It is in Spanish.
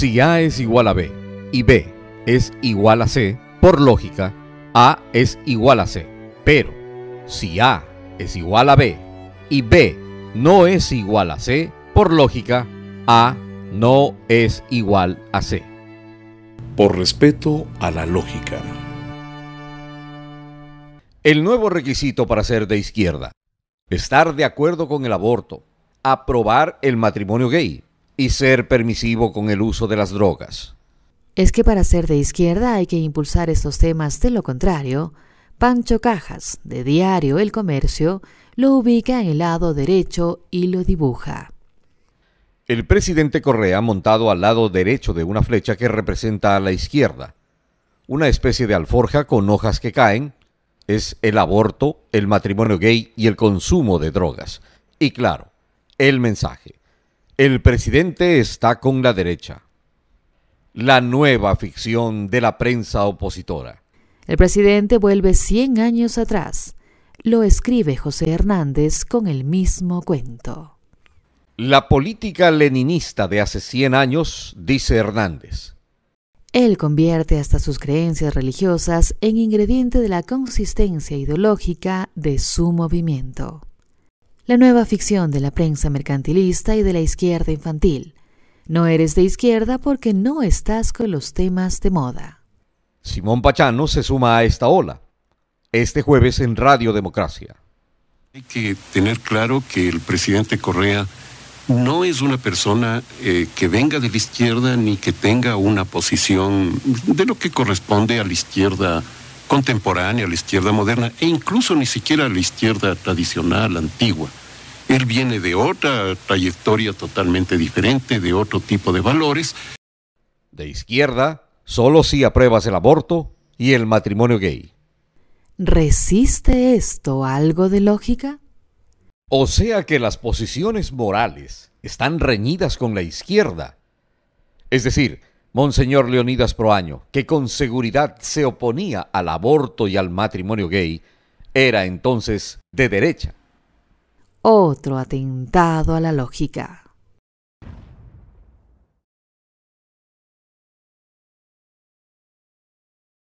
Si A es igual a B y B es igual a C, por lógica, A es igual a C. Pero si A es igual a B y B no es igual a C, por lógica, A no es igual a C. Por respeto a la lógica. El nuevo requisito para ser de izquierda. Estar de acuerdo con el aborto. Aprobar el matrimonio gay y ser permisivo con el uso de las drogas. Es que para ser de izquierda hay que impulsar estos temas, de lo contrario, Pancho Cajas, de Diario El Comercio, lo ubica en el lado derecho y lo dibuja. El presidente Correa ha montado al lado derecho de una flecha que representa a la izquierda, una especie de alforja con hojas que caen, es el aborto, el matrimonio gay y el consumo de drogas. Y claro, el mensaje. El presidente está con la derecha. La nueva ficción de la prensa opositora. El presidente vuelve 100 años atrás. Lo escribe José Hernández con el mismo cuento. La política leninista de hace 100 años, dice Hernández. Él convierte hasta sus creencias religiosas en ingrediente de la consistencia ideológica de su movimiento la nueva ficción de la prensa mercantilista y de la izquierda infantil. No eres de izquierda porque no estás con los temas de moda. Simón Pachano se suma a esta ola, este jueves en Radio Democracia. Hay que tener claro que el presidente Correa no es una persona eh, que venga de la izquierda ni que tenga una posición de lo que corresponde a la izquierda contemporánea, a la izquierda moderna e incluso ni siquiera a la izquierda tradicional, antigua. Él viene de otra trayectoria totalmente diferente, de otro tipo de valores. De izquierda, solo si apruebas el aborto y el matrimonio gay. ¿Resiste esto algo de lógica? O sea que las posiciones morales están reñidas con la izquierda. Es decir, Monseñor Leonidas Proaño, que con seguridad se oponía al aborto y al matrimonio gay, era entonces de derecha otro atentado a la lógica.